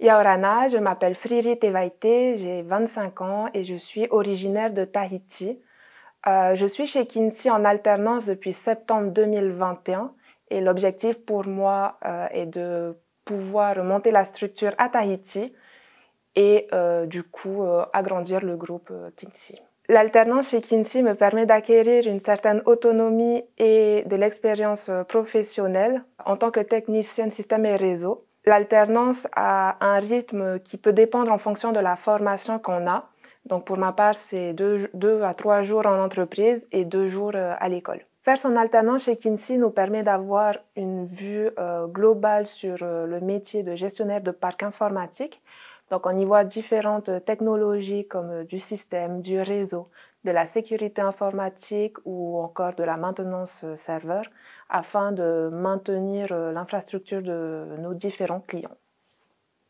Yaorana, je m'appelle Friri Tevaite, j'ai 25 ans et je suis originaire de Tahiti. Euh, je suis chez Kinsey en alternance depuis septembre 2021 et l'objectif pour moi euh, est de pouvoir monter la structure à Tahiti et euh, du coup agrandir le groupe Kinsey. L'alternance chez Kinsey me permet d'acquérir une certaine autonomie et de l'expérience professionnelle en tant que technicienne système et réseau. L'alternance a un rythme qui peut dépendre en fonction de la formation qu'on a. Donc pour ma part, c'est deux, à trois jours en entreprise et deux jours euh, à l'école. Faire son alternance chez Kinsey nous permet d'avoir une vue euh, globale sur euh, le métier de gestionnaire de parc informatique, donc on y voit différentes technologies comme euh, du système, du réseau, de la sécurité informatique ou encore de la maintenance euh, serveur afin de maintenir euh, l'infrastructure de nos différents clients.